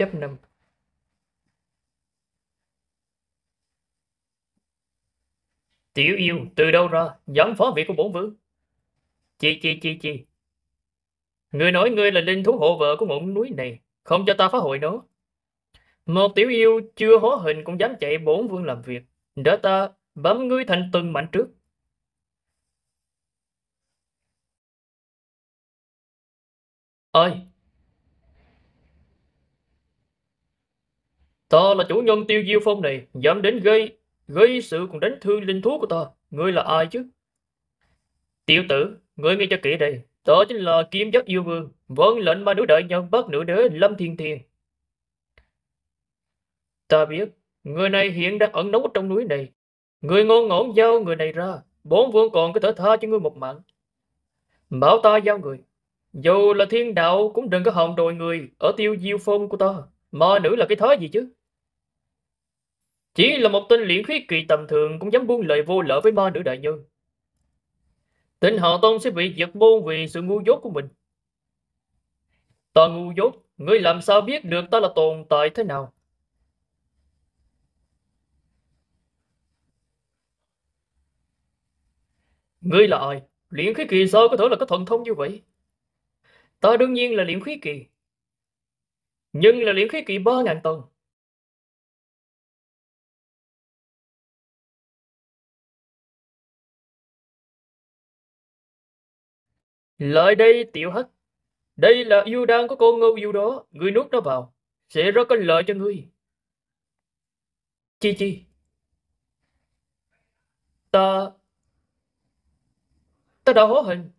chấp năm tiểu yêu từ đâu ra dám phó việc của bổn vương chi chi chi chi người nói ngươi là linh thú hộ vợ của ngọn núi này không cho ta phá hội nó một tiểu yêu chưa hóa hình cũng dám chạy bổn vương làm việc để ta bấm ngươi thành từng mạnh trước ơi Ta là chủ nhân tiêu diêu phong này, dám đến gây, gây sự còn đánh thương linh thú của ta. Ngươi là ai chứ? Tiểu tử, ngươi nghe cho kỹ đây. Ta chính là kiếm giác yêu vương, vâng lệnh ma nữ đại nhân bắt nữ đế Lâm Thiên Thiên. Ta biết, người này hiện đang ẩn nấu trong núi này. Người ngon ngỗn giao người này ra, bốn vương còn có thể tha cho ngươi một mạng. Bảo ta giao người, dù là thiên đạo cũng đừng có hòng đồi người ở tiêu diêu phong của ta. Ma nữ là cái thói gì chứ? Chỉ là một tên luyện khí kỳ tầm thường cũng dám buông lời vô lỡ với ba nữ đại nhân. Tên họ tôn sẽ bị giật môn vì sự ngu dốt của mình. Ta ngu dốt, ngươi làm sao biết được ta là tồn tại thế nào? Ngươi là ai? Luyện khí kỳ sao có thể là có thần thông như vậy? Ta đương nhiên là luyện khí kỳ. Nhưng là luyện khí kỳ 3.000 tầng. Lại đây tiểu hắc. Đây là yêu đan của con ngâu yêu đó. Ngươi nuốt nó vào. Sẽ rất có lợi cho ngươi. Chi chi. Ta... Ta đã hóa hình.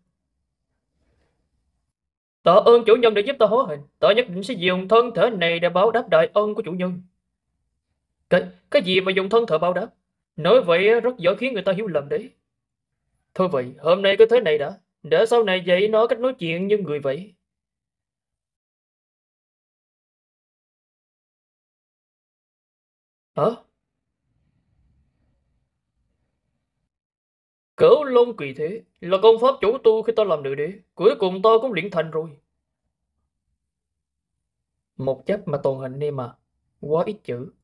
Tạ ơn chủ nhân đã giúp ta hóa hình. Ta nhất định sẽ dùng thân thể này để báo đáp đại ơn của chủ nhân. Cái, cái gì mà dùng thân thể báo đáp? Nói vậy rất dễ khiến người ta hiểu lầm đấy. Thôi vậy, hôm nay cứ thế này đã. Để sau này dạy nó cách nói chuyện như người vậy. Hả? Ờ? Cửu Long Kỳ Thế là công pháp chủ tu khi ta làm được đế. Cuối cùng ta cũng luyện thành rồi. Một chấp mà toàn hình em mà. Quá ít chữ.